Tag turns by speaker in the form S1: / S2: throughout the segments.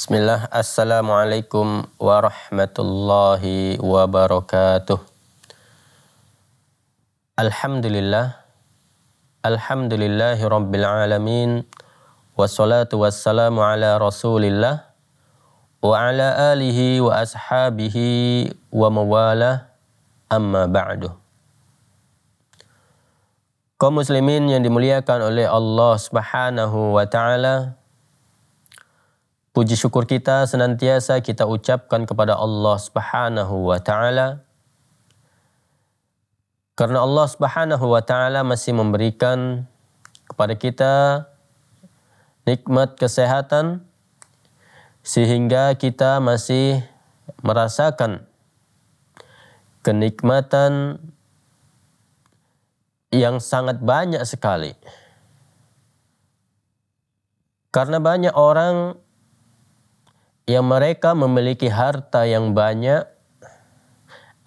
S1: Bismillah, Assalamualaikum warahmatullahi wabarakatuh. Alhamdulillah, Alhamdulillahi rabbil alamin, wassalatu wassalamu ala rasulillah, wa ala alihi wa ashabihi wa mawala amma ba'du. Kaum muslimin yang dimuliakan oleh Allah subhanahu wa ta'ala, Puji syukur kita senantiasa kita ucapkan kepada Allah Subhanahu wa taala. Karena Allah Subhanahu wa taala masih memberikan kepada kita nikmat kesehatan sehingga kita masih merasakan kenikmatan yang sangat banyak sekali. Karena banyak orang yang mereka memiliki harta yang banyak,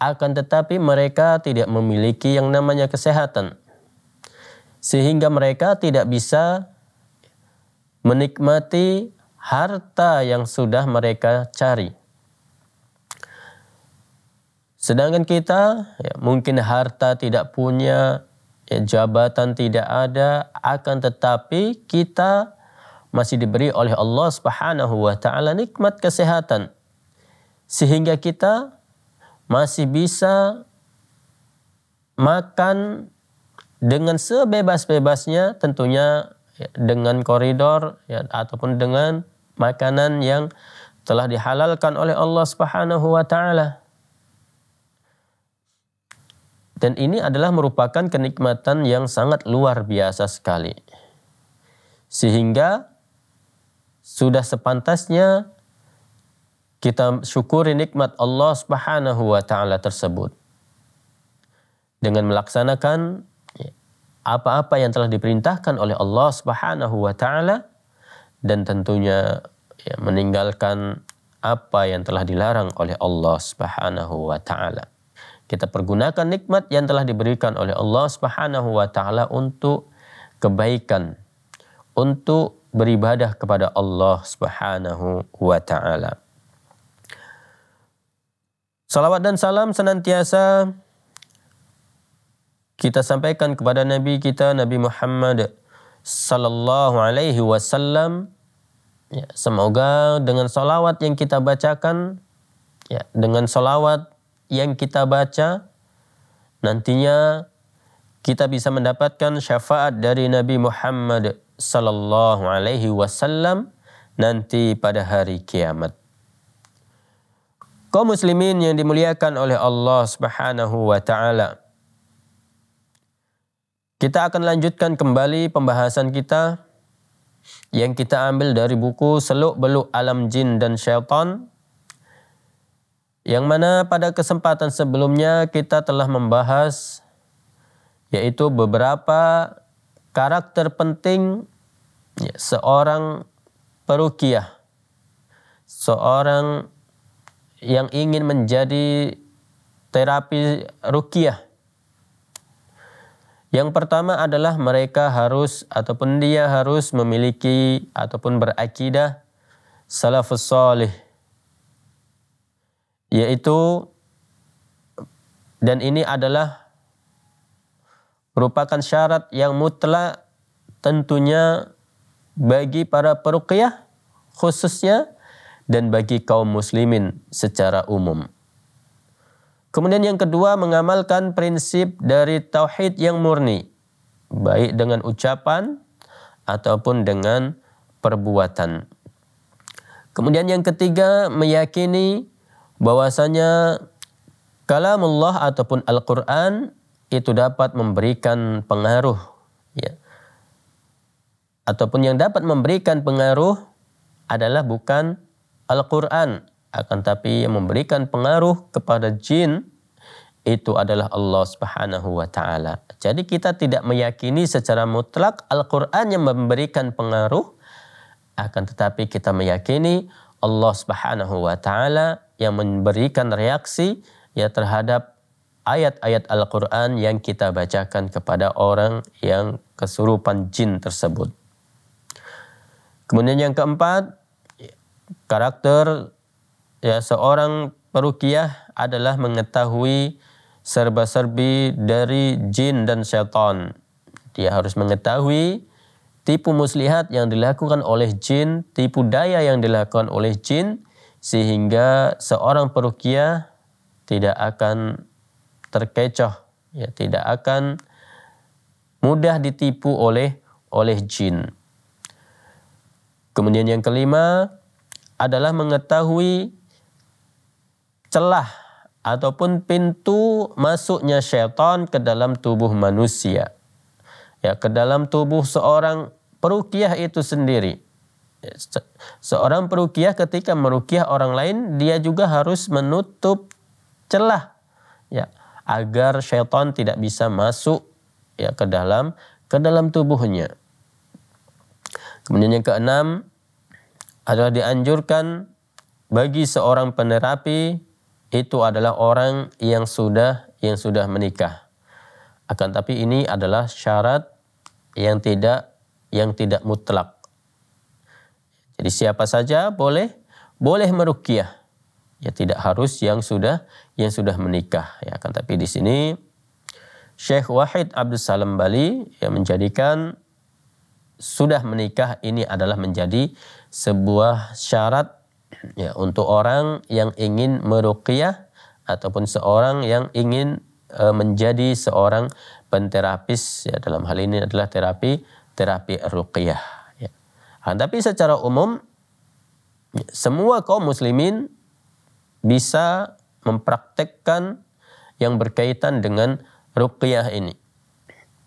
S1: akan tetapi mereka tidak memiliki yang namanya kesehatan, sehingga mereka tidak bisa menikmati harta yang sudah mereka cari. Sedangkan kita ya, mungkin harta tidak punya, ya, jabatan tidak ada, akan tetapi kita masih diberi oleh Allah Subhanahu wa taala nikmat kesehatan sehingga kita masih bisa makan dengan sebebas-bebasnya tentunya dengan koridor ya, ataupun dengan makanan yang telah dihalalkan oleh Allah Subhanahu wa taala. Dan ini adalah merupakan kenikmatan yang sangat luar biasa sekali. Sehingga sudah sepantasnya kita syukuri nikmat Allah Subhanahu wa taala tersebut dengan melaksanakan apa-apa yang telah diperintahkan oleh Allah Subhanahu wa taala dan tentunya ya, meninggalkan apa yang telah dilarang oleh Allah Subhanahu wa taala. Kita pergunakan nikmat yang telah diberikan oleh Allah Subhanahu wa taala untuk kebaikan, untuk beribadah kepada Allah Subhanahu wa taala. Salawat dan salam senantiasa kita sampaikan kepada nabi kita Nabi Muhammad sallallahu alaihi wasallam. Ya, semoga dengan salawat yang kita bacakan ya, dengan salawat yang kita baca nantinya kita bisa mendapatkan syafaat dari Nabi Muhammad Sallallahu Alaihi Wasallam nanti pada hari kiamat. Kaum muslimin yang dimuliakan oleh Allah Subhanahu wa taala. Kita akan lanjutkan kembali pembahasan kita yang kita ambil dari buku Seluk Beluk Alam Jin dan Syaitan yang mana pada kesempatan sebelumnya kita telah membahas yaitu beberapa karakter penting ya, seorang perukiah, seorang yang ingin menjadi terapi rukiah. Yang pertama adalah mereka harus ataupun dia harus memiliki ataupun berakidah salafus salih. Yaitu dan ini adalah merupakan syarat yang mutlak tentunya bagi para peruqyah khususnya dan bagi kaum muslimin secara umum. Kemudian yang kedua mengamalkan prinsip dari tauhid yang murni baik dengan ucapan ataupun dengan perbuatan. Kemudian yang ketiga meyakini bahwasanya kalamullah ataupun Al-Qur'an itu dapat memberikan pengaruh ya. Ataupun yang dapat memberikan pengaruh adalah bukan Al-Qur'an akan tapi yang memberikan pengaruh kepada jin itu adalah Allah Subhanahu wa taala. Jadi kita tidak meyakini secara mutlak Al-Qur'an yang memberikan pengaruh akan tetapi kita meyakini Allah Subhanahu wa taala yang memberikan reaksi ya terhadap ayat-ayat Al-Quran yang kita bacakan kepada orang yang kesurupan jin tersebut. Kemudian yang keempat, karakter ya, seorang perukiah adalah mengetahui serba-serbi dari jin dan syaitan. Dia harus mengetahui tipu muslihat yang dilakukan oleh jin, tipu daya yang dilakukan oleh jin, sehingga seorang perukiah tidak akan terkecoh, ya tidak akan mudah ditipu oleh oleh jin. Kemudian yang kelima adalah mengetahui celah ataupun pintu masuknya syaitan ke dalam tubuh manusia. Ya, ke dalam tubuh seorang perukiah itu sendiri. Ya, seorang perukiah ketika merukiah orang lain, dia juga harus menutup celah. Ya, agar syaitan tidak bisa masuk ya ke dalam ke dalam tubuhnya. Kemudian yang keenam adalah dianjurkan bagi seorang penerapi itu adalah orang yang sudah yang sudah menikah. Akan tapi ini adalah syarat yang tidak yang tidak mutlak. Jadi siapa saja boleh boleh merukyah ya tidak harus yang sudah yang sudah menikah ya kan tapi di sini Syekh Wahid Abdul Salam Bali yang menjadikan sudah menikah ini adalah menjadi sebuah syarat ya untuk orang yang ingin meruqyah ataupun seorang yang ingin e, menjadi seorang penterapis ya dalam hal ini adalah terapi terapi ruqyah ya. Nah, tapi secara umum ya, semua kaum muslimin bisa mempraktekkan yang berkaitan dengan ruqyah ini.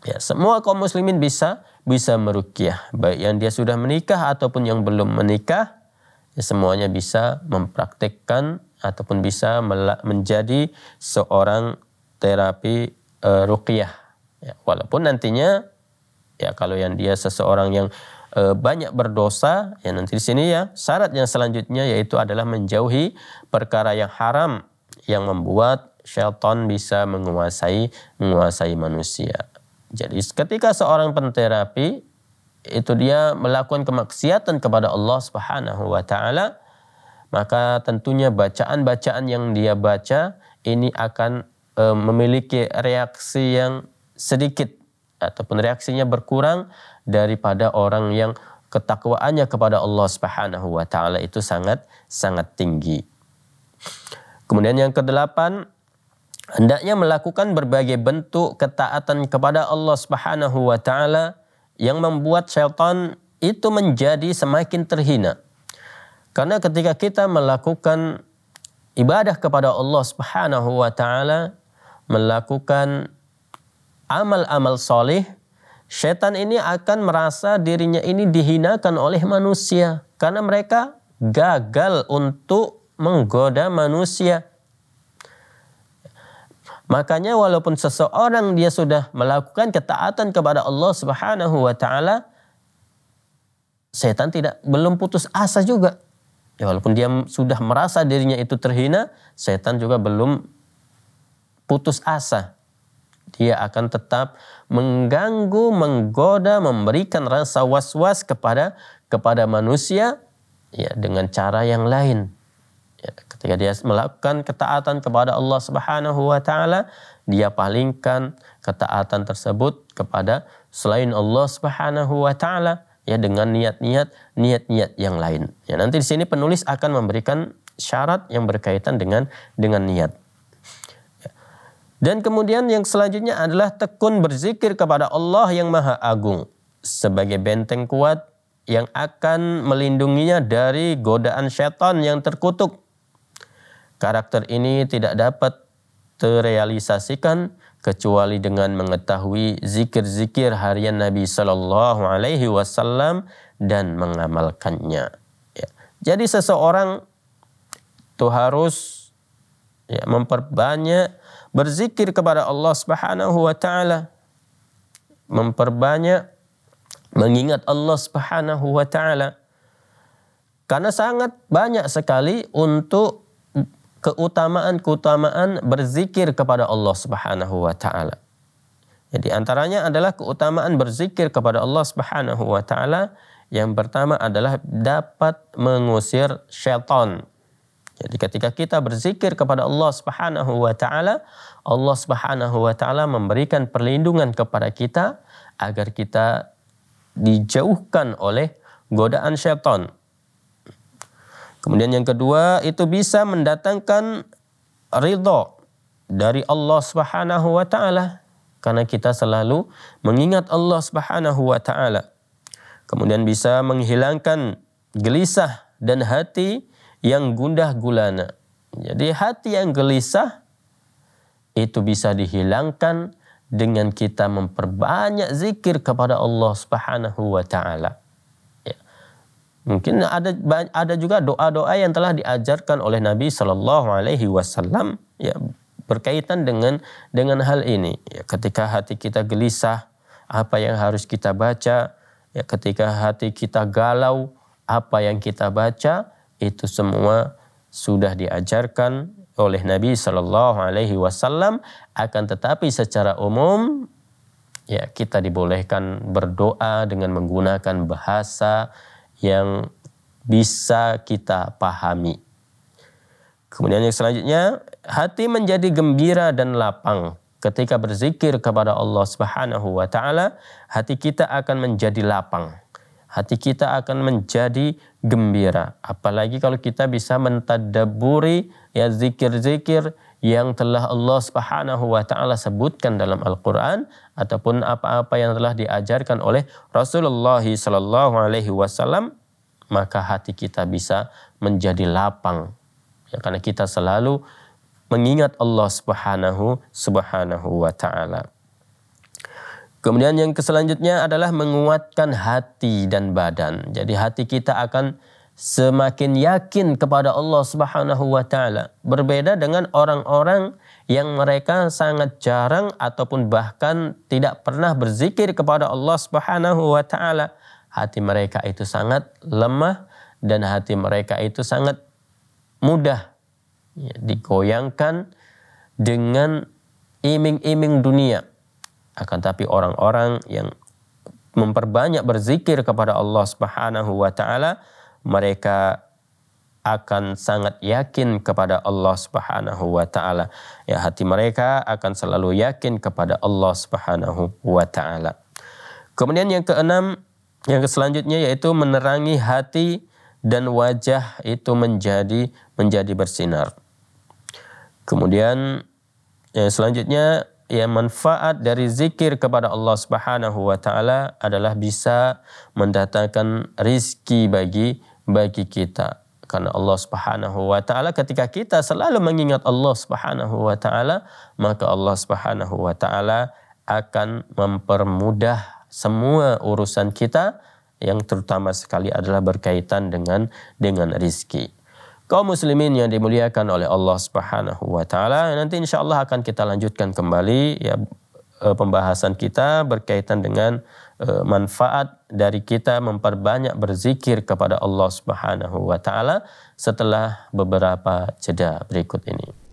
S1: Ya, semua kaum muslimin bisa bisa meruqyah, baik yang dia sudah menikah ataupun yang belum menikah, ya semuanya bisa mempraktekkan ataupun bisa menjadi seorang terapi uh, ruqyah. Ya, walaupun nantinya ya kalau yang dia seseorang yang e, banyak berdosa ya nanti di sini ya syarat yang selanjutnya yaitu adalah menjauhi perkara yang haram yang membuat syaitan bisa menguasai menguasai manusia. Jadi ketika seorang penterapi itu dia melakukan kemaksiatan kepada Allah Subhanahu wa taala maka tentunya bacaan-bacaan yang dia baca ini akan e, memiliki reaksi yang sedikit ataupun reaksinya berkurang daripada orang yang ketakwaannya kepada Allah Subhanahu wa taala itu sangat sangat tinggi. Kemudian yang kedelapan hendaknya melakukan berbagai bentuk ketaatan kepada Allah Subhanahu wa taala yang membuat syaitan itu menjadi semakin terhina. Karena ketika kita melakukan ibadah kepada Allah Subhanahu wa taala, melakukan amal-amal soleh Setan ini akan merasa dirinya ini dihinakan oleh manusia karena mereka gagal untuk menggoda manusia. Makanya walaupun seseorang dia sudah melakukan ketaatan kepada Allah Subhanahu wa taala setan tidak belum putus asa juga. Ya walaupun dia sudah merasa dirinya itu terhina, setan juga belum putus asa. Dia akan tetap mengganggu, menggoda, memberikan rasa was-was kepada kepada manusia ya dengan cara yang lain. Ya, ketika dia melakukan ketaatan kepada Allah Subhanahu wa taala, dia palingkan ketaatan tersebut kepada selain Allah Subhanahu wa taala ya dengan niat-niat niat-niat yang lain. Ya nanti di sini penulis akan memberikan syarat yang berkaitan dengan dengan niat. Dan kemudian yang selanjutnya adalah tekun berzikir kepada Allah yang Maha Agung sebagai benteng kuat yang akan melindunginya dari godaan setan yang terkutuk. Karakter ini tidak dapat terrealisasikan kecuali dengan mengetahui zikir-zikir harian Nabi Shallallahu Alaihi Wasallam dan mengamalkannya. Ya. Jadi seseorang itu harus ya, memperbanyak berzikir kepada Allah Subhanahu wa taala memperbanyak mengingat Allah Subhanahu wa taala karena sangat banyak sekali untuk keutamaan-keutamaan berzikir kepada Allah Subhanahu wa taala. Jadi antaranya adalah keutamaan berzikir kepada Allah Subhanahu wa taala yang pertama adalah dapat mengusir syaitan jadi ketika kita berzikir kepada Allah Subhanahu wa taala, Allah Subhanahu wa taala memberikan perlindungan kepada kita agar kita dijauhkan oleh godaan syaitan. Kemudian yang kedua itu bisa mendatangkan ridho dari Allah Subhanahu wa taala karena kita selalu mengingat Allah Subhanahu wa taala. Kemudian bisa menghilangkan gelisah dan hati yang gundah gulana. Jadi hati yang gelisah itu bisa dihilangkan dengan kita memperbanyak zikir kepada Allah Subhanahu wa taala. Ya. Mungkin ada ada juga doa-doa yang telah diajarkan oleh Nabi Shallallahu alaihi wasallam ya berkaitan dengan dengan hal ini. Ya, ketika hati kita gelisah, apa yang harus kita baca? Ya, ketika hati kita galau, apa yang kita baca? itu semua sudah diajarkan oleh Nabi Shallallahu Alaihi Wasallam akan tetapi secara umum ya kita dibolehkan berdoa dengan menggunakan bahasa yang bisa kita pahami. Kemudian yang selanjutnya hati menjadi gembira dan lapang ketika berzikir kepada Allah Subhanahu wa taala hati kita akan menjadi lapang hati kita akan menjadi gembira. Apalagi kalau kita bisa mentadaburi ya zikir-zikir yang telah Allah Subhanahu wa taala sebutkan dalam Al-Qur'an ataupun apa-apa yang telah diajarkan oleh Rasulullah sallallahu alaihi wasallam maka hati kita bisa menjadi lapang ya, karena kita selalu mengingat Allah Subhanahu Subhanahu wa taala. Kemudian yang selanjutnya adalah menguatkan hati dan badan. Jadi hati kita akan semakin yakin kepada Allah Subhanahu wa taala. Berbeda dengan orang-orang yang mereka sangat jarang ataupun bahkan tidak pernah berzikir kepada Allah Subhanahu wa taala. Hati mereka itu sangat lemah dan hati mereka itu sangat mudah ya, digoyangkan dengan iming-iming dunia akan tapi orang-orang yang memperbanyak berzikir kepada Allah Subhanahu wa taala, mereka akan sangat yakin kepada Allah Subhanahu wa taala. Ya hati mereka akan selalu yakin kepada Allah Subhanahu wa taala. Kemudian yang keenam, yang selanjutnya yaitu menerangi hati dan wajah itu menjadi menjadi bersinar. Kemudian yang selanjutnya ya manfaat dari zikir kepada Allah Subhanahu wa taala adalah bisa mendatangkan rizki bagi bagi kita karena Allah Subhanahu wa taala ketika kita selalu mengingat Allah Subhanahu wa taala maka Allah Subhanahu wa taala akan mempermudah semua urusan kita yang terutama sekali adalah berkaitan dengan dengan rizki. Kaum muslimin yang dimuliakan oleh Allah Subhanahu wa taala, nanti insyaallah akan kita lanjutkan kembali ya eh, pembahasan kita berkaitan dengan eh, manfaat dari kita memperbanyak berzikir kepada Allah Subhanahu wa taala setelah beberapa jeda berikut ini.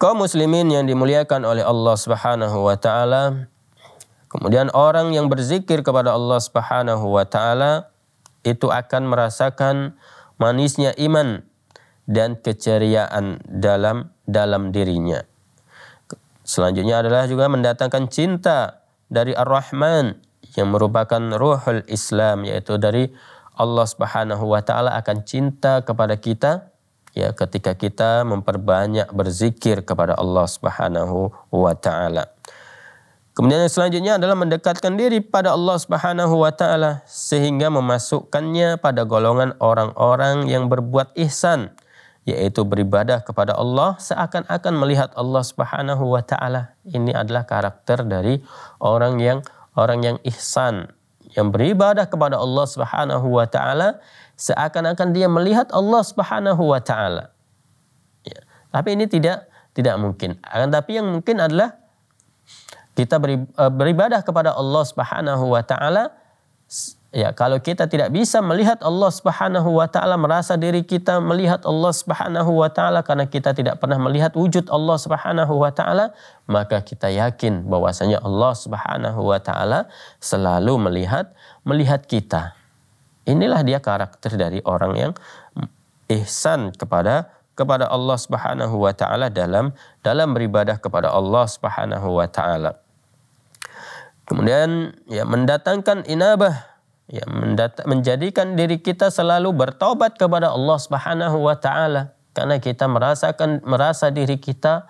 S1: kaum muslimin yang dimuliakan oleh Allah Subhanahu wa taala. Kemudian orang yang berzikir kepada Allah Subhanahu wa taala itu akan merasakan manisnya iman dan keceriaan dalam dalam dirinya. Selanjutnya adalah juga mendatangkan cinta dari Ar-Rahman yang merupakan ruhul Islam yaitu dari Allah Subhanahu wa taala akan cinta kepada kita ya ketika kita memperbanyak berzikir kepada Allah Subhanahu wa taala. Kemudian yang selanjutnya adalah mendekatkan diri pada Allah Subhanahu wa taala sehingga memasukkannya pada golongan orang-orang yang berbuat ihsan yaitu beribadah kepada Allah seakan-akan melihat Allah Subhanahu wa taala. Ini adalah karakter dari orang yang orang yang ihsan yang beribadah kepada Allah Subhanahu wa taala seakan-akan dia melihat Allah Subhanahu wa taala. Ya. Tapi ini tidak tidak mungkin. Akan tapi yang mungkin adalah kita e, beribadah kepada Allah Subhanahu wa taala ya kalau kita tidak bisa melihat Allah Subhanahu wa taala merasa diri kita melihat Allah Subhanahu wa taala karena kita tidak pernah melihat wujud Allah Subhanahu wa taala maka kita yakin bahwasanya Allah Subhanahu wa taala selalu melihat melihat kita Inilah dia karakter dari orang yang ihsan kepada kepada Allah Subhanahu wa taala dalam dalam beribadah kepada Allah Subhanahu wa taala. Kemudian ya mendatangkan inabah ya menjadikan diri kita selalu bertobat kepada Allah Subhanahu wa taala karena kita merasakan merasa diri kita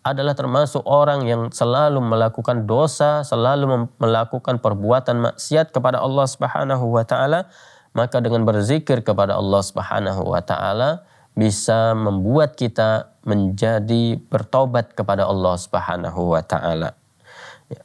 S1: adalah termasuk orang yang selalu melakukan dosa, selalu melakukan perbuatan maksiat kepada Allah Subhanahu wa taala, maka dengan berzikir kepada Allah Subhanahu wa taala bisa membuat kita menjadi bertobat kepada Allah Subhanahu wa taala. Ya,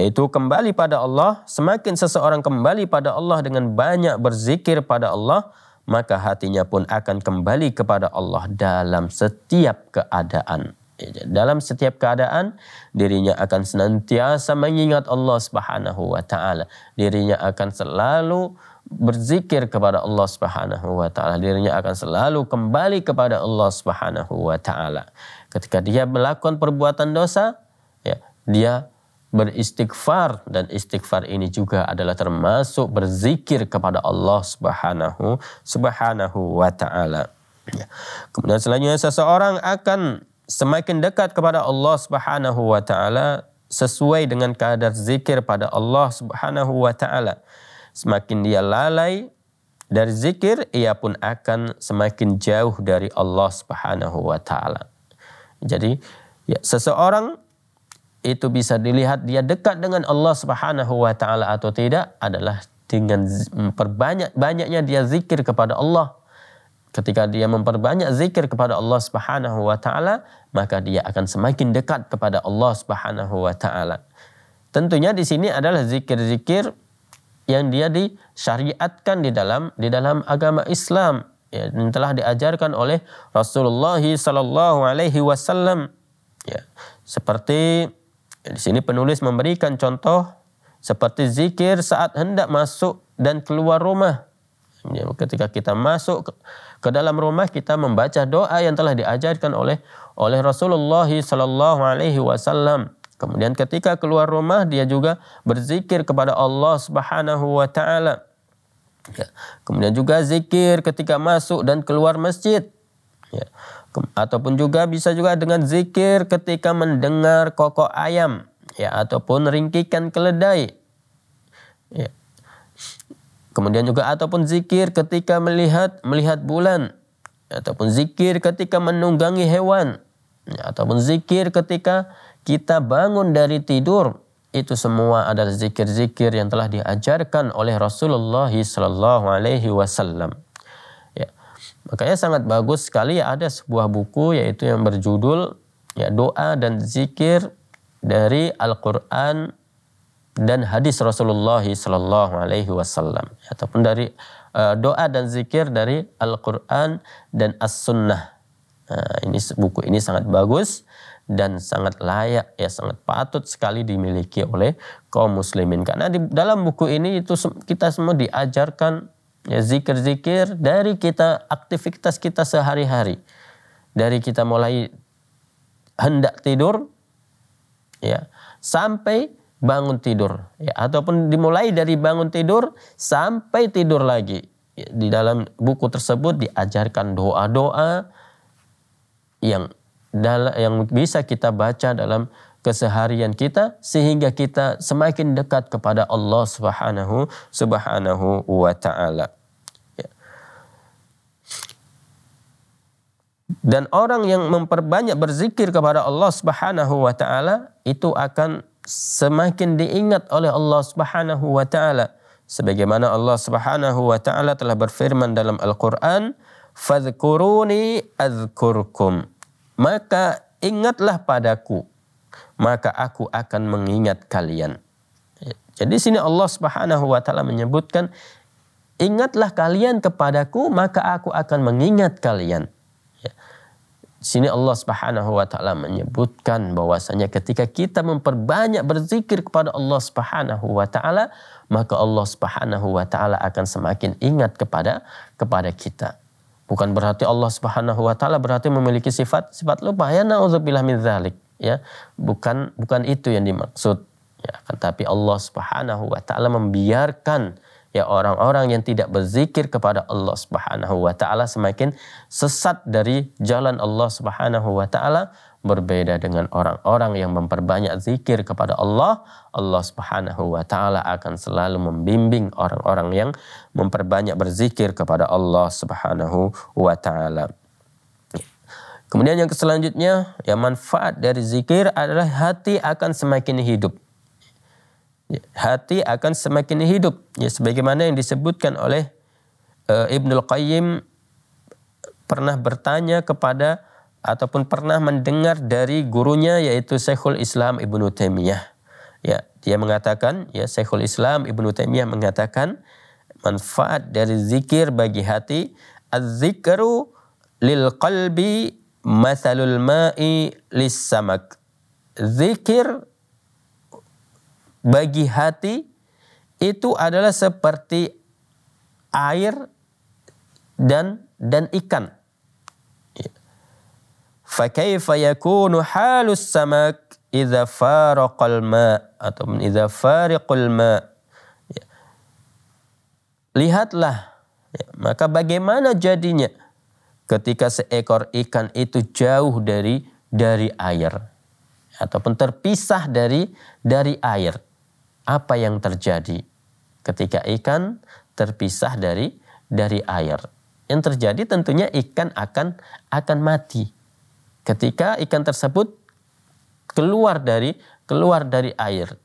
S1: yaitu kembali pada Allah, semakin seseorang kembali pada Allah dengan banyak berzikir pada Allah, maka hatinya pun akan kembali kepada Allah dalam setiap keadaan. Iya, dalam setiap keadaan dirinya akan senantiasa mengingat Allah Subhanahu wa taala. Dirinya akan selalu berzikir kepada Allah Subhanahu wa taala. Dirinya akan selalu kembali kepada Allah Subhanahu wa taala. Ketika dia melakukan perbuatan dosa, ya, dia beristighfar dan istighfar ini juga adalah termasuk berzikir kepada Allah Subhanahu Subhanahu wa taala. Ya. Kemudian selanjutnya seseorang akan semakin dekat kepada Allah Subhanahu wa taala sesuai dengan kadar zikir pada Allah Subhanahu wa taala. Semakin dia lalai dari zikir, ia pun akan semakin jauh dari Allah Subhanahu wa taala. Jadi ya, seseorang itu bisa dilihat dia dekat dengan Allah Subhanahu wa taala atau tidak adalah dengan perbanyak banyaknya dia zikir kepada Allah Ketika dia memperbanyak zikir kepada Allah Subhanahu wa taala, maka dia akan semakin dekat kepada Allah Subhanahu wa taala. Tentunya di sini adalah zikir-zikir yang dia disyariatkan di dalam di dalam agama Islam ya, yang telah diajarkan oleh Rasulullah sallallahu alaihi wasallam ya. Seperti ya, di sini penulis memberikan contoh seperti zikir saat hendak masuk dan keluar rumah Ya, ketika kita masuk ke, dalam rumah kita membaca doa yang telah diajarkan oleh oleh Rasulullah Shallallahu Alaihi Wasallam. Kemudian ketika keluar rumah dia juga berzikir kepada Allah Subhanahu Wa Taala. Ya. Kemudian juga zikir ketika masuk dan keluar masjid. Ya. Ataupun juga bisa juga dengan zikir ketika mendengar kokok ayam ya ataupun ringkikan keledai. Ya. Kemudian juga ataupun zikir ketika melihat melihat bulan ataupun zikir ketika menunggangi hewan ataupun zikir ketika kita bangun dari tidur itu semua adalah zikir-zikir yang telah diajarkan oleh Rasulullah Sallallahu Alaihi Wasallam. Ya. Makanya sangat bagus sekali ada sebuah buku yaitu yang berjudul ya doa dan zikir dari Al-Quran dan hadis Rasulullah sallallahu Alaihi Wasallam ataupun dari uh, doa dan zikir dari Al Quran dan As Sunnah. Nah, eh, ini buku ini sangat bagus dan sangat layak ya sangat patut sekali dimiliki oleh kaum muslimin karena di dalam buku ini itu kita semua diajarkan ya zikir-zikir dari kita aktivitas kita sehari-hari dari kita mulai hendak tidur ya sampai bangun tidur ya, ataupun dimulai dari bangun tidur sampai tidur lagi ya, di dalam buku tersebut diajarkan doa-doa yang dalam yang bisa kita baca dalam keseharian kita sehingga kita semakin dekat kepada Allah Subhanahu Subhanahu wa taala. Ya. Dan orang yang memperbanyak berzikir kepada Allah Subhanahu wa taala itu akan semakin diingat oleh Allah Subhanahu wa taala sebagaimana Allah Subhanahu wa taala telah berfirman dalam Al-Qur'an fadhkuruni adzkurkum maka ingatlah padaku maka aku akan mengingat kalian jadi sini Allah Subhanahu wa taala menyebutkan ingatlah kalian kepadaku maka aku akan mengingat kalian sini Allah Subhanahu wa taala menyebutkan bahwasanya ketika kita memperbanyak berzikir kepada Allah Subhanahu wa taala, maka Allah Subhanahu wa taala akan semakin ingat kepada kepada kita. Bukan berarti Allah Subhanahu wa taala berarti memiliki sifat sifat lupa ya naudzubillah min dzalik ya. Bukan bukan itu yang dimaksud ya, kan, tapi Allah Subhanahu wa taala membiarkan ya orang-orang yang tidak berzikir kepada Allah Subhanahu wa taala semakin sesat dari jalan Allah Subhanahu wa taala berbeda dengan orang-orang yang memperbanyak zikir kepada Allah, Allah Subhanahu wa taala akan selalu membimbing orang-orang yang memperbanyak berzikir kepada Allah Subhanahu wa taala. Kemudian yang selanjutnya, ya manfaat dari zikir adalah hati akan semakin hidup. Ya, hati akan semakin hidup ya sebagaimana yang disebutkan oleh e, Ibnul Qayyim pernah bertanya kepada ataupun pernah mendengar dari gurunya yaitu Syekhul Islam Ibnu Taimiyah. Ya, dia mengatakan ya Syekhul Islam Ibnu Taimiyah mengatakan manfaat dari zikir bagi hati az-zikru lil qalbi mathalul ma'i lis samak. Zikir bagi hati itu adalah seperti air dan dan ikan. فَكَيْفَ يَكُونُ حَالُ samak إِذَا فَارَقَ ma atau فَارِقُ fariqul ma. Lihatlah ya, maka bagaimana jadinya ketika seekor ikan itu jauh dari dari air ataupun terpisah dari dari air apa yang terjadi ketika ikan terpisah dari dari air. Yang terjadi tentunya ikan akan akan mati ketika ikan tersebut keluar dari keluar dari air.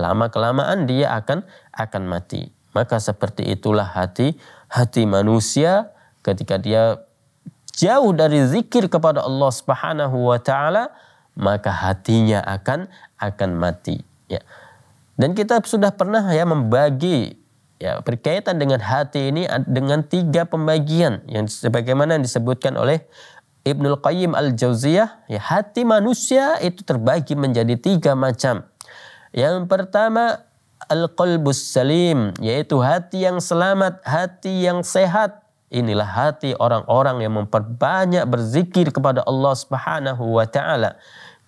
S1: Lama kelamaan dia akan akan mati. Maka seperti itulah hati hati manusia ketika dia jauh dari zikir kepada Allah Subhanahu wa taala maka hatinya akan akan mati ya dan kita sudah pernah ya membagi ya berkaitan dengan hati ini dengan tiga pembagian yang sebagaimana yang disebutkan oleh Ibnul Qayyim al Jauziyah ya hati manusia itu terbagi menjadi tiga macam. Yang pertama al-qalbus salim yaitu hati yang selamat, hati yang sehat. Inilah hati orang-orang yang memperbanyak berzikir kepada Allah Subhanahu wa taala.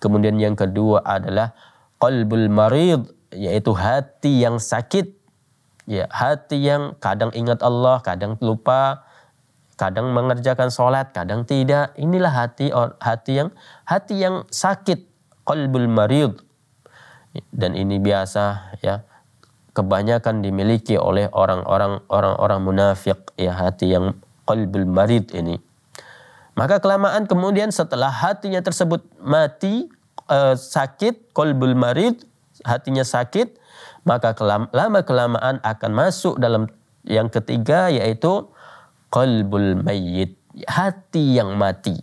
S1: Kemudian yang kedua adalah qalbul marid yaitu hati yang sakit ya hati yang kadang ingat Allah kadang lupa kadang mengerjakan sholat kadang tidak inilah hati hati yang hati yang sakit qalbul marid dan ini biasa ya kebanyakan dimiliki oleh orang-orang orang-orang munafik ya hati yang qalbul marid ini maka kelamaan kemudian setelah hatinya tersebut mati eh, sakit qalbul marid hatinya sakit, maka lama kelamaan akan masuk dalam yang ketiga yaitu qalbul mayyit, hati yang mati.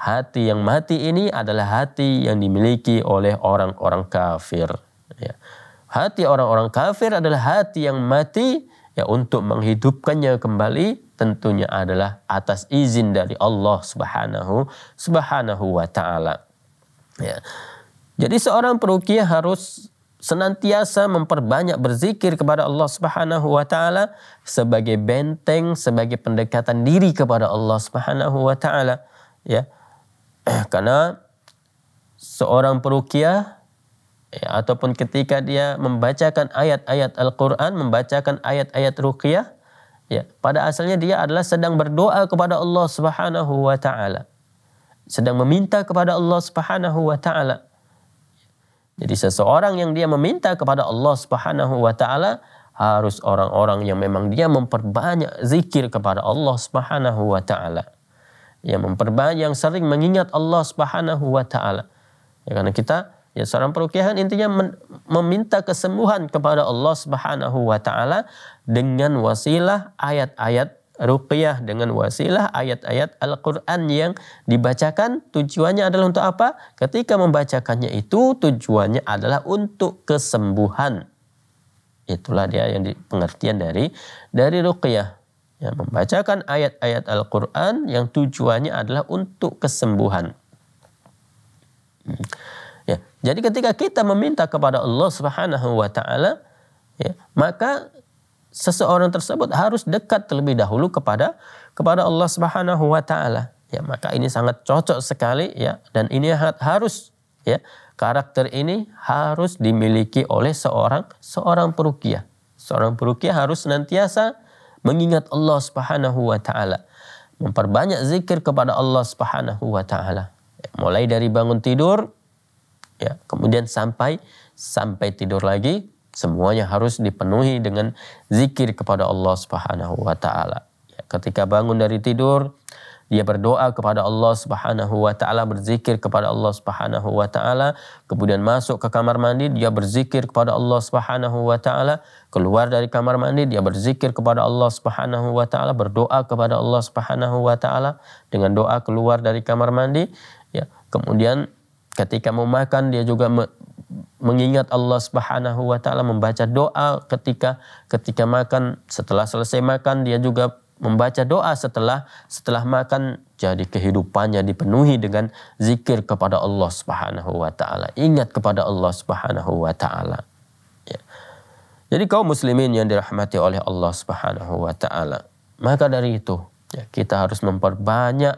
S1: Hati yang mati ini adalah hati yang dimiliki oleh orang-orang kafir. Ya. Hati orang-orang kafir adalah hati yang mati ya untuk menghidupkannya kembali tentunya adalah atas izin dari Allah Subhanahu Subhanahu wa taala. Ya. Jadi seorang perukiah harus senantiasa memperbanyak berzikir kepada Allah Subhanahu wa taala sebagai benteng, sebagai pendekatan diri kepada Allah Subhanahu wa taala, ya. Karena seorang perukiah ya, ataupun ketika dia membacakan ayat-ayat Al-Qur'an, membacakan ayat-ayat ruqyah, ya, pada asalnya dia adalah sedang berdoa kepada Allah Subhanahu wa taala. Sedang meminta kepada Allah Subhanahu wa taala jadi seseorang yang dia meminta kepada Allah Subhanahu wa taala harus orang-orang yang memang dia memperbanyak zikir kepada Allah Subhanahu wa taala. Yang memperbanyak yang sering mengingat Allah Subhanahu wa taala. Ya karena kita ya seorang perukihan intinya meminta kesembuhan kepada Allah Subhanahu wa taala dengan wasilah ayat-ayat ruqyah dengan wasilah ayat-ayat Al-Quran yang dibacakan tujuannya adalah untuk apa? Ketika membacakannya itu tujuannya adalah untuk kesembuhan. Itulah dia yang di, pengertian dari dari ruqyah. Ya, membacakan ayat-ayat Al-Quran yang tujuannya adalah untuk kesembuhan. Hmm. Ya, jadi ketika kita meminta kepada Allah Subhanahu wa taala, ya, maka seseorang tersebut harus dekat terlebih dahulu kepada kepada Allah Subhanahu wa taala. Ya, maka ini sangat cocok sekali ya dan ini harus ya karakter ini harus dimiliki oleh seorang seorang perukia. Seorang perukia harus senantiasa mengingat Allah Subhanahu wa taala, memperbanyak zikir kepada Allah Subhanahu wa taala. Ya, mulai dari bangun tidur ya, kemudian sampai sampai tidur lagi Semuanya harus dipenuhi dengan zikir kepada Allah Subhanahu wa taala. Ya, ketika bangun dari tidur, dia berdoa kepada Allah Subhanahu wa taala, berzikir kepada Allah Subhanahu wa taala, kemudian masuk ke kamar mandi, dia berzikir kepada Allah Subhanahu wa taala, keluar dari kamar mandi, dia berzikir kepada Allah Subhanahu wa taala, berdoa kepada Allah Subhanahu wa taala dengan doa keluar dari kamar mandi, ya. Kemudian ketika mau makan dia juga mengingat Allah Subhanahu wa taala membaca doa ketika ketika makan setelah selesai makan dia juga membaca doa setelah setelah makan jadi kehidupannya dipenuhi dengan zikir kepada Allah Subhanahu wa taala ingat kepada Allah Subhanahu wa taala ya. jadi kaum muslimin yang dirahmati oleh Allah Subhanahu wa taala maka dari itu ya, kita harus memperbanyak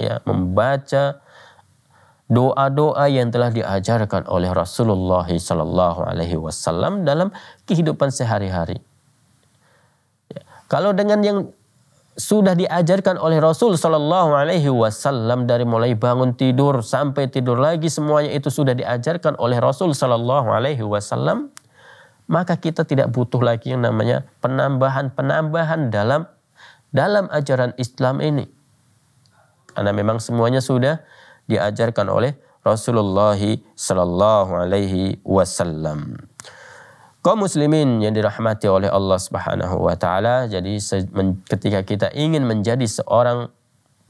S1: ya membaca doa-doa yang telah diajarkan oleh Rasulullah Sallallahu Alaihi Wasallam dalam kehidupan sehari-hari. Ya. Kalau dengan yang sudah diajarkan oleh Rasul Shallallahu Alaihi Wasallam dari mulai bangun tidur sampai tidur lagi semuanya itu sudah diajarkan oleh Rasul Shallallahu Alaihi Wasallam maka kita tidak butuh lagi yang namanya penambahan-penambahan dalam dalam ajaran Islam ini karena memang semuanya sudah diajarkan oleh Rasulullah Sallallahu Alaihi Wasallam. Kaum muslimin yang dirahmati oleh Allah Subhanahu wa taala, jadi ketika kita ingin menjadi seorang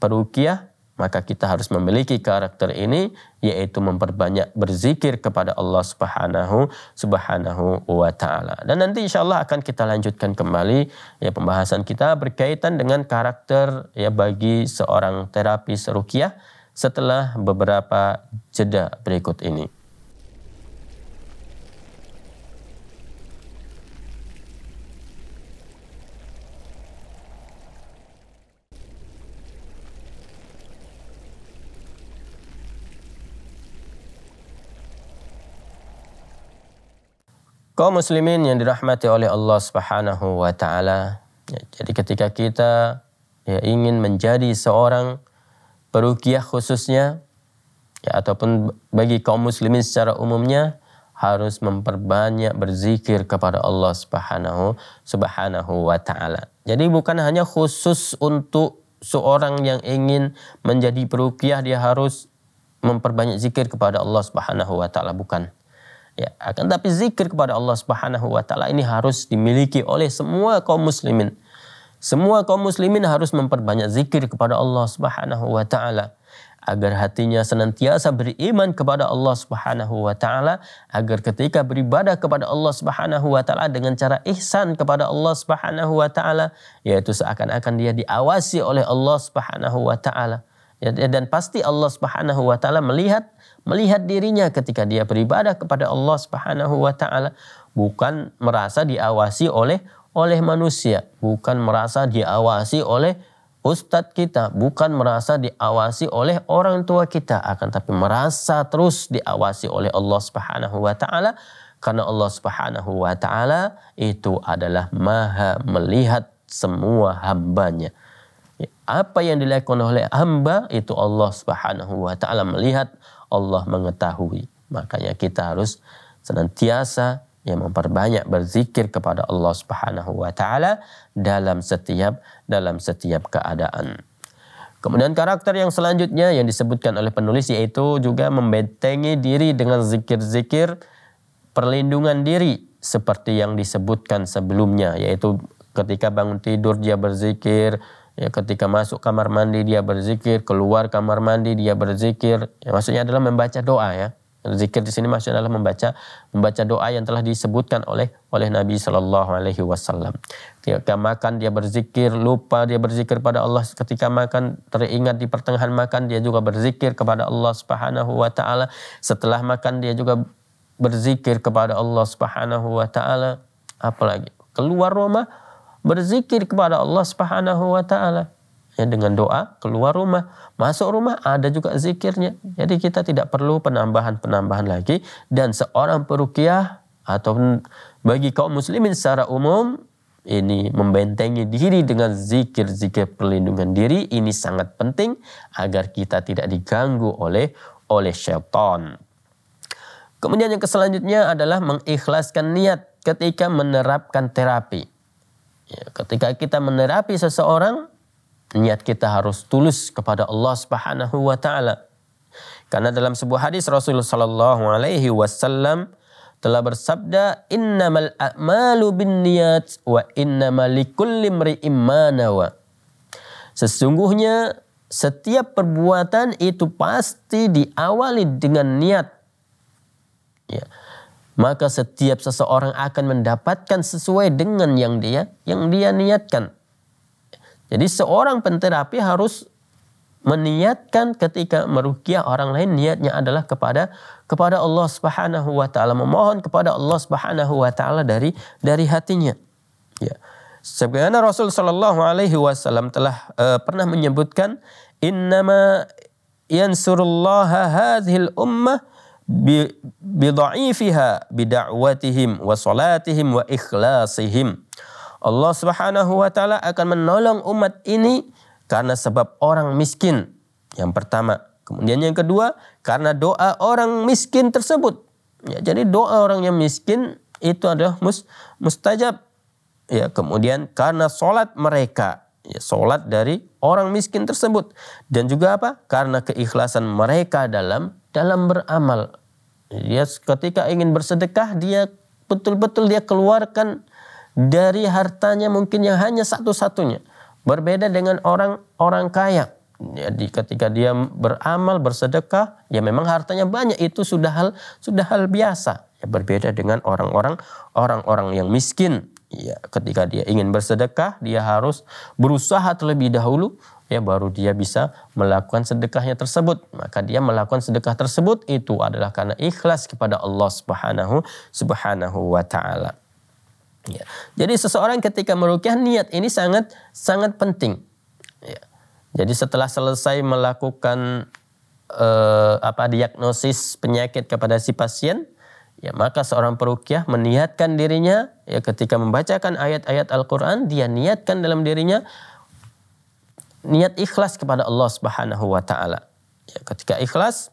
S1: perukiah, maka kita harus memiliki karakter ini yaitu memperbanyak berzikir kepada Allah Subhanahu Subhanahu wa taala. Dan nanti insya Allah akan kita lanjutkan kembali ya pembahasan kita berkaitan dengan karakter ya bagi seorang terapis rukiah setelah beberapa jeda berikut ini. Kaum muslimin yang dirahmati oleh Allah Subhanahu wa taala. Ya, jadi ketika kita ya ingin menjadi seorang perukiah khususnya ya ataupun bagi kaum muslimin secara umumnya harus memperbanyak berzikir kepada Allah Subhanahu Subhanahu wa taala. Jadi bukan hanya khusus untuk seorang yang ingin menjadi perukiah dia harus memperbanyak zikir kepada Allah Subhanahu wa taala bukan. Ya, akan tapi zikir kepada Allah Subhanahu wa taala ini harus dimiliki oleh semua kaum muslimin. Semua kaum muslimin harus memperbanyak zikir kepada Allah Subhanahu wa taala agar hatinya senantiasa beriman kepada Allah Subhanahu wa taala agar ketika beribadah kepada Allah Subhanahu wa taala dengan cara ihsan kepada Allah Subhanahu wa taala yaitu seakan-akan dia diawasi oleh Allah Subhanahu wa taala ya, dan pasti Allah Subhanahu wa taala melihat melihat dirinya ketika dia beribadah kepada Allah Subhanahu wa taala bukan merasa diawasi oleh oleh manusia, bukan merasa diawasi oleh ustadz kita, bukan merasa diawasi oleh orang tua kita, akan tapi merasa terus diawasi oleh Allah Subhanahu wa taala karena Allah Subhanahu wa taala itu adalah Maha melihat semua hambanya. Apa yang dilakukan oleh hamba itu Allah Subhanahu wa taala melihat, Allah mengetahui. Makanya kita harus senantiasa yang memperbanyak berzikir kepada Allah Subhanahu wa taala dalam setiap dalam setiap keadaan. Kemudian karakter yang selanjutnya yang disebutkan oleh penulis yaitu juga membentengi diri dengan zikir-zikir perlindungan diri seperti yang disebutkan sebelumnya yaitu ketika bangun tidur dia berzikir, ya ketika masuk kamar mandi dia berzikir, keluar kamar mandi dia berzikir. Ya, maksudnya adalah membaca doa ya. Zikir di sini maksudnya adalah membaca membaca doa yang telah disebutkan oleh oleh Nabi Shallallahu Alaihi Wasallam. Ketika makan dia berzikir, lupa dia berzikir pada Allah. Ketika makan teringat di pertengahan makan dia juga berzikir kepada Allah Subhanahu Wa Taala. Setelah makan dia juga berzikir kepada Allah Subhanahu Wa Taala. Apalagi keluar rumah berzikir kepada Allah Subhanahu Wa Taala ya dengan doa keluar rumah masuk rumah ada juga zikirnya jadi kita tidak perlu penambahan penambahan lagi dan seorang perukiah atau bagi kaum muslimin secara umum ini membentengi diri dengan zikir-zikir perlindungan diri ini sangat penting agar kita tidak diganggu oleh oleh syaitan. Kemudian yang selanjutnya adalah mengikhlaskan niat ketika menerapkan terapi. Ya, ketika kita menerapi seseorang, Niat kita harus tulus kepada Allah Subhanahu wa taala. Karena dalam sebuah hadis Rasulullah sallallahu alaihi wasallam telah bersabda innamal a'malu binniyat wa innamal likulli imri'in ma nawa. Sesungguhnya setiap perbuatan itu pasti diawali dengan niat. Ya. Maka setiap seseorang akan mendapatkan sesuai dengan yang dia yang dia niatkan. Jadi seorang penterapi harus meniatkan ketika merukiah orang lain niatnya adalah kepada kepada Allah Subhanahu wa taala memohon kepada Allah Subhanahu wa taala dari dari hatinya. Ya. Sebagaimana Rasul Shallallahu alaihi wasallam telah uh, pernah menyebutkan innama yansurullaha hadhil ummah bi bida'watihim wa salatihim wa ikhlasihim. Allah Subhanahu wa taala akan menolong umat ini karena sebab orang miskin. Yang pertama, kemudian yang kedua karena doa orang miskin tersebut. Ya, jadi doa orang yang miskin itu adalah mustajab. Ya, kemudian karena solat mereka, ya, solat dari orang miskin tersebut dan juga apa? Karena keikhlasan mereka dalam dalam beramal. Dia ketika ingin bersedekah dia betul-betul dia keluarkan dari hartanya mungkin yang hanya satu-satunya. Berbeda dengan orang-orang kaya. Jadi ketika dia beramal, bersedekah, ya memang hartanya banyak itu sudah hal sudah hal biasa. Ya, berbeda dengan orang-orang orang-orang yang miskin. Ya, ketika dia ingin bersedekah, dia harus berusaha terlebih dahulu ya baru dia bisa melakukan sedekahnya tersebut. Maka dia melakukan sedekah tersebut itu adalah karena ikhlas kepada Allah Subhanahu Subhanahu wa taala. Ya. Jadi seseorang ketika merukyah niat ini sangat sangat penting. Ya. Jadi setelah selesai melakukan eh, apa diagnosis penyakit kepada si pasien, ya maka seorang perukyah meniatkan dirinya ya ketika membacakan ayat-ayat Al-Qur'an dia niatkan dalam dirinya niat ikhlas kepada Allah Subhanahu wa taala. Ya, ketika ikhlas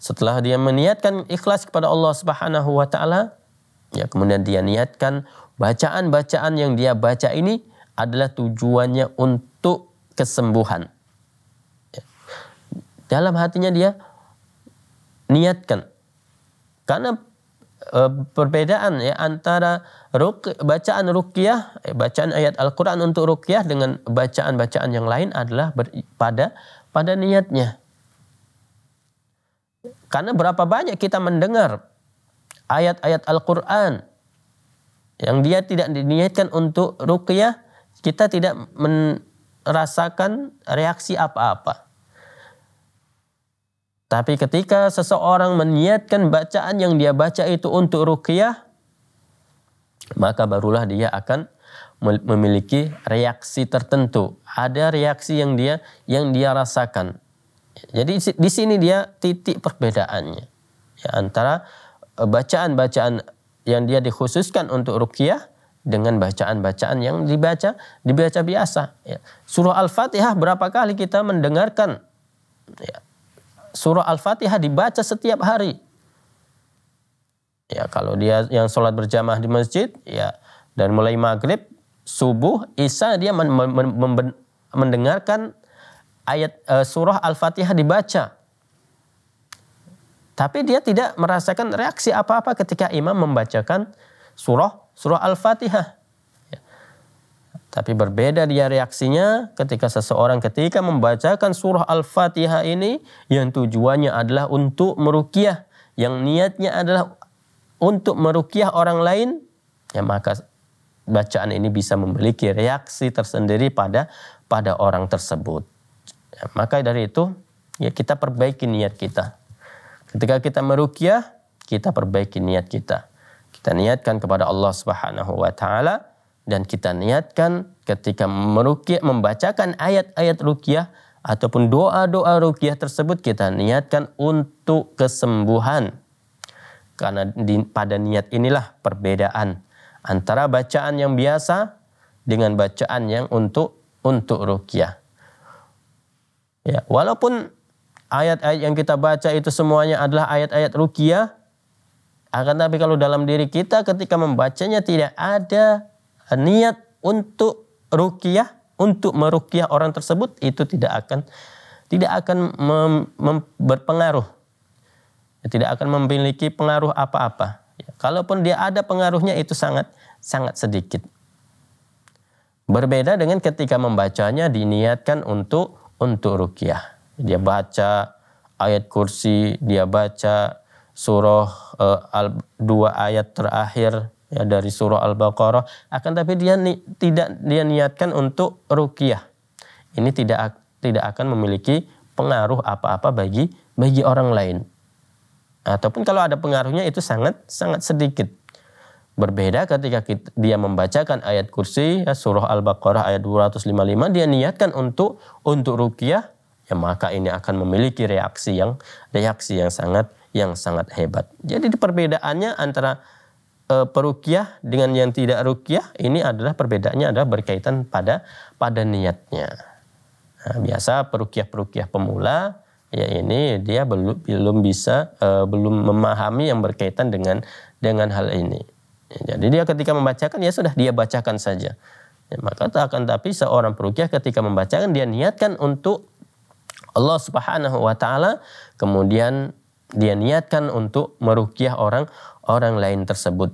S1: setelah dia meniatkan ikhlas kepada Allah Subhanahu wa taala, Ya, kemudian dia niatkan bacaan-bacaan yang dia baca ini adalah tujuannya untuk kesembuhan. Ya. Dalam hatinya dia niatkan. Karena e, perbedaan ya antara ruk, bacaan ruqyah, eh, bacaan ayat Al-Qur'an untuk ruqyah dengan bacaan-bacaan yang lain adalah ber, pada pada niatnya. Karena berapa banyak kita mendengar ayat-ayat Al-Quran yang dia tidak diniatkan untuk ruqyah, kita tidak merasakan reaksi apa-apa. Tapi ketika seseorang meniatkan bacaan yang dia baca itu untuk ruqyah, maka barulah dia akan memiliki reaksi tertentu. Ada reaksi yang dia yang dia rasakan. Jadi di sini dia titik perbedaannya ya, antara Eh, bacaan-bacaan yang dia dikhususkan untuk rukyah dengan bacaan-bacaan yang dibaca dibaca biasa. Ya. Surah Al-Fatihah berapa kali kita mendengarkan ya. Surah Al-Fatihah dibaca setiap hari. Ya kalau dia yang sholat berjamaah di masjid, ya dan mulai maghrib, subuh, isya dia mendengarkan ayat uh, surah Al-Fatihah dibaca. Tapi dia tidak merasakan reaksi apa-apa ketika imam membacakan surah surah Al-Fatihah. Ya. Tapi berbeda dia reaksinya ketika seseorang ketika membacakan surah Al-Fatihah ini yang tujuannya adalah untuk merukiah, yang niatnya adalah untuk merukiah orang lain, ya maka bacaan ini bisa memiliki reaksi tersendiri pada pada orang tersebut. Ya, maka dari itu ya kita perbaiki niat kita Ketika kita merukyah, kita perbaiki niat kita. Kita niatkan kepada Allah Subhanahu wa taala dan kita niatkan ketika merukyah membacakan ayat-ayat rukyah ataupun doa-doa rukyah tersebut kita niatkan untuk kesembuhan. Karena di, pada niat inilah perbedaan antara bacaan yang biasa dengan bacaan yang untuk untuk rukyah. Ya, walaupun ayat-ayat yang kita baca itu semuanya adalah ayat-ayat rukiah. Akan tapi kalau dalam diri kita ketika membacanya tidak ada niat untuk rukiah, untuk merukiah orang tersebut itu tidak akan tidak akan mem, mem, berpengaruh. Ya, tidak akan memiliki pengaruh apa-apa. Ya, kalaupun dia ada pengaruhnya itu sangat sangat sedikit. Berbeda dengan ketika membacanya diniatkan untuk untuk rukiah dia baca ayat kursi, dia baca surah uh, al, dua ayat terakhir ya dari surah Al-Baqarah akan tapi dia ni, tidak dia niatkan untuk ruqyah. Ini tidak tidak akan memiliki pengaruh apa-apa bagi bagi orang lain. Ataupun kalau ada pengaruhnya itu sangat sangat sedikit. Berbeda ketika kita, dia membacakan ayat kursi ya, surah Al-Baqarah ayat 255 dia niatkan untuk untuk ruqyah ya maka ini akan memiliki reaksi yang reaksi yang sangat yang sangat hebat. Jadi perbedaannya antara e, perukiah dengan yang tidak rukiah ini adalah perbedaannya adalah berkaitan pada pada niatnya. Nah, biasa perukiah-perukiah pemula ya ini dia belum belum bisa e, belum memahami yang berkaitan dengan dengan hal ini. jadi dia ketika membacakan ya sudah dia bacakan saja. Ya, maka akan tapi seorang perukiah ketika membacakan dia niatkan untuk Allah Subhanahu wa taala kemudian dia niatkan untuk merukyah orang orang lain tersebut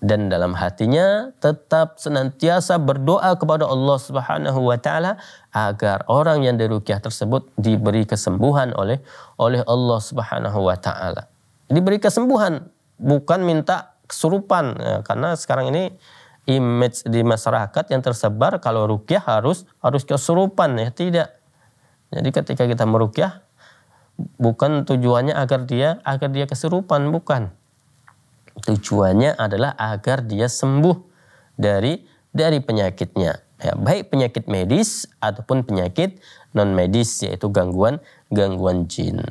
S1: dan dalam hatinya tetap senantiasa berdoa kepada Allah Subhanahu wa taala agar orang yang dirukyah tersebut diberi kesembuhan oleh oleh Allah Subhanahu wa taala. Diberi kesembuhan bukan minta kesurupan ya, karena sekarang ini image di masyarakat yang tersebar kalau rukyah harus harus kesurupan ya tidak jadi ketika kita merukyah bukan tujuannya agar dia agar dia kesurupan bukan. Tujuannya adalah agar dia sembuh dari dari penyakitnya. Ya, baik penyakit medis ataupun penyakit non medis yaitu gangguan gangguan jin.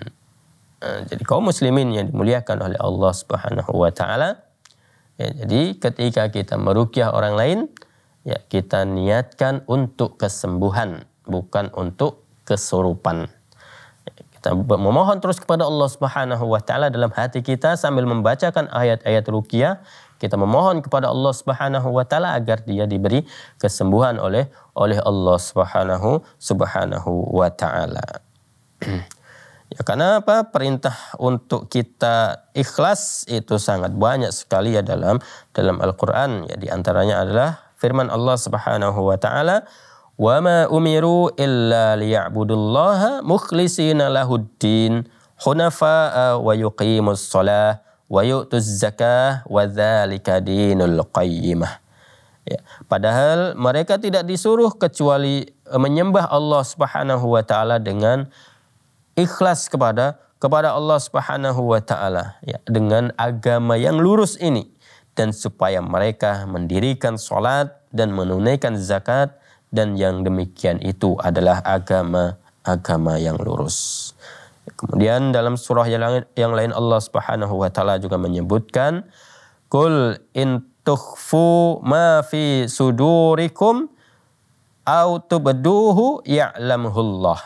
S1: Eh, jadi kaum muslimin yang dimuliakan oleh Allah Subhanahu wa taala. Ya, jadi ketika kita merukyah orang lain, ya kita niatkan untuk kesembuhan, bukan untuk kesurupan. Kita memohon terus kepada Allah Subhanahu wa taala dalam hati kita sambil membacakan ayat-ayat ruqyah, kita memohon kepada Allah Subhanahu wa taala agar dia diberi kesembuhan oleh oleh Allah Subhanahu Subhanahu wa taala. Ya karena apa? Perintah untuk kita ikhlas itu sangat banyak sekali ya dalam dalam Al-Qur'an. Ya di antaranya adalah firman Allah Subhanahu wa taala وَمَا أُمِرُوا إِلَّا لِيَعْبُدُ اللَّهَ مُخْلِسِينَ لَهُ الدِّينَ حُنَفَاءَ وَيُقِيمُ الصَّلَاةَ وَيُؤْتُ الزَّكَاةَ وَذَلِكَ دِينُ الْقَيِّمَةِ ya. Padahal mereka tidak disuruh kecuali e, menyembah Allah Subhanahu wa taala dengan ikhlas kepada kepada Allah Subhanahu wa taala ya, dengan agama yang lurus ini dan supaya mereka mendirikan salat dan menunaikan zakat dan yang demikian itu adalah agama-agama yang lurus. Kemudian dalam surah yang lain Allah Subhanahu wa taala juga menyebutkan Kul in tukhfu ma fi sudurikum au tubduhu ya'lamuhullah.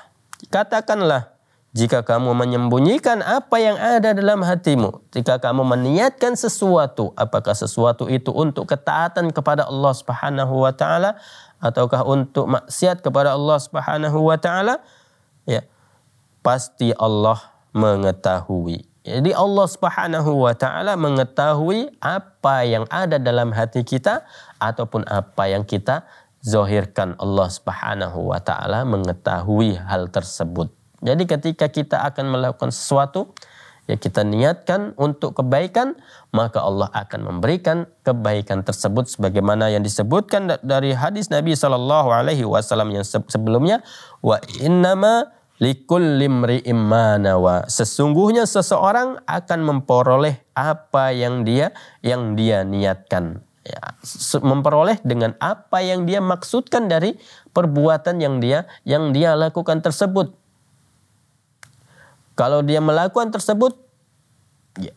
S1: Katakanlah jika kamu menyembunyikan apa yang ada dalam hatimu, jika kamu meniatkan sesuatu, apakah sesuatu itu untuk ketaatan kepada Allah Subhanahu wa taala ataukah untuk maksiat kepada Allah Subhanahu wa taala? Ya. Pasti Allah mengetahui. Jadi Allah Subhanahu wa taala mengetahui apa yang ada dalam hati kita ataupun apa yang kita zahirkan. Allah Subhanahu wa taala mengetahui hal tersebut. Jadi ketika kita akan melakukan sesuatu, ya kita niatkan untuk kebaikan, maka Allah akan memberikan kebaikan tersebut sebagaimana yang disebutkan dari hadis Nabi Shallallahu alaihi wasallam yang sebelumnya wa innama likulli imanawa. Sesungguhnya seseorang akan memperoleh apa yang dia yang dia niatkan. Ya, memperoleh dengan apa yang dia maksudkan dari perbuatan yang dia yang dia lakukan tersebut kalau dia melakukan tersebut, ya,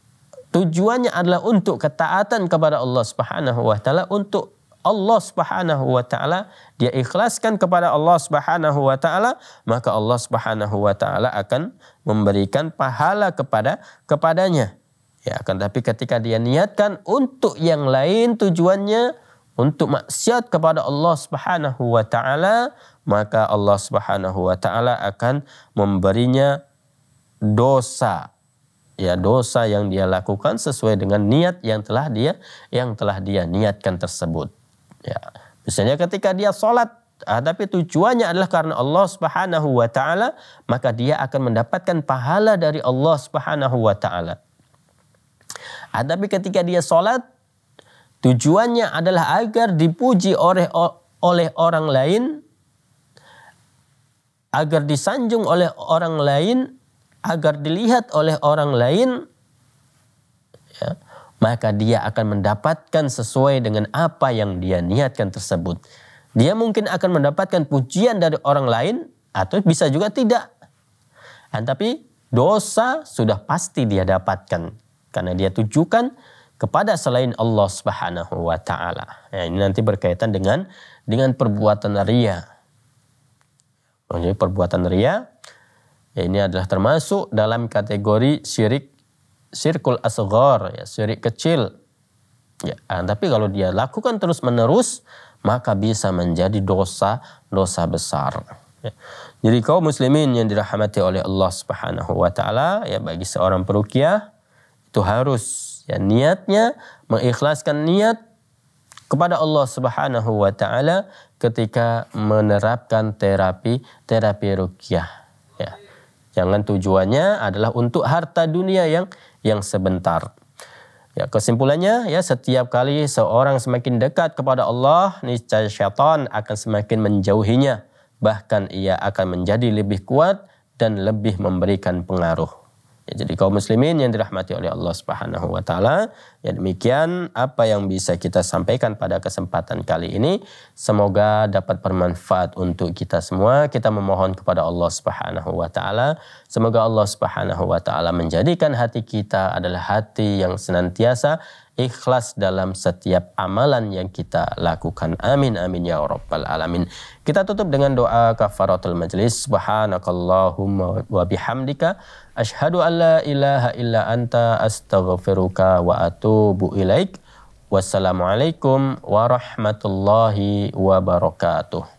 S1: tujuannya adalah untuk ketaatan kepada Allah Subhanahu wa taala, untuk Allah Subhanahu wa taala, dia ikhlaskan kepada Allah Subhanahu wa taala, maka Allah Subhanahu wa taala akan memberikan pahala kepada kepadanya. Ya, akan tapi ketika dia niatkan untuk yang lain tujuannya untuk maksiat kepada Allah Subhanahu wa taala, maka Allah Subhanahu wa taala akan memberinya dosa ya dosa yang dia lakukan sesuai dengan niat yang telah dia yang telah dia niatkan tersebut ya misalnya ketika dia sholat tapi tujuannya adalah karena Allah Subhanahu wa taala maka dia akan mendapatkan pahala dari Allah Subhanahu wa taala tapi ketika dia sholat tujuannya adalah agar dipuji oleh oleh orang lain agar disanjung oleh orang lain agar dilihat oleh orang lain, ya, maka dia akan mendapatkan sesuai dengan apa yang dia niatkan tersebut. Dia mungkin akan mendapatkan pujian dari orang lain atau bisa juga tidak. Dan ah, tapi dosa sudah pasti dia dapatkan karena dia tujukan kepada selain Allah Subhanahu wa taala. Ya, ini nanti berkaitan dengan dengan perbuatan ria. Oh, jadi perbuatan ria Ya, ini adalah termasuk dalam kategori syirik sirkul asghar, ya, syirik kecil. Ya, ah, tapi kalau dia lakukan terus-menerus, maka bisa menjadi dosa-dosa besar. Ya. Jadi kaum muslimin yang dirahmati oleh Allah Subhanahu wa taala ya bagi seorang perukiah itu harus ya niatnya mengikhlaskan niat kepada Allah Subhanahu wa taala ketika menerapkan terapi terapi rukiah. Jangan tujuannya adalah untuk harta dunia yang yang sebentar. Ya, kesimpulannya ya setiap kali seorang semakin dekat kepada Allah, niscaya syaitan akan semakin menjauhinya. Bahkan ia akan menjadi lebih kuat dan lebih memberikan pengaruh. Ya, jadi kaum muslimin yang dirahmati oleh Allah Subhanahu wa taala, ya demikian apa yang bisa kita sampaikan pada kesempatan kali ini. Semoga dapat bermanfaat untuk kita semua. Kita memohon kepada Allah Subhanahu wa taala, semoga Allah Subhanahu wa taala menjadikan hati kita adalah hati yang senantiasa ikhlas dalam setiap amalan yang kita lakukan. Amin amin ya rabbal alamin. Kita tutup dengan doa kafaratul majlis. Subhanakallahumma wa bihamdika asyhadu an la ilaha illa anta astaghfiruka wa atubu ilaik. Wassalamualaikum warahmatullahi wabarakatuh.